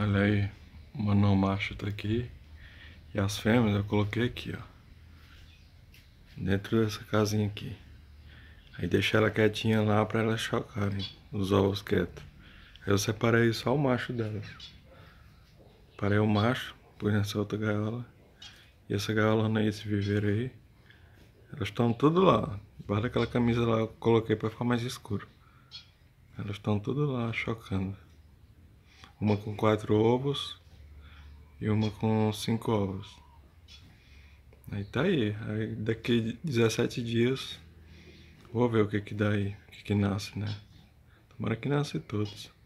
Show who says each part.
Speaker 1: Olha aí, o manão macho tá aqui. E as fêmeas eu coloquei aqui, ó. Dentro dessa casinha aqui. Aí deixei ela quietinha lá pra elas chocarem os ovos quietos. Aí eu separei só o macho dela. Parei o macho, pus nessa outra gaiola. E essa gaiola nesse é viveiro aí. Elas estão tudo lá. Guarda aquela camisa lá eu coloquei pra ficar mais escuro. Elas estão tudo lá chocando uma com quatro ovos e uma com cinco ovos. Aí tá aí, aí daqui 17 dias vou ver o que que dá aí, o que
Speaker 2: que nasce, né?
Speaker 1: Tomara que nasce todos.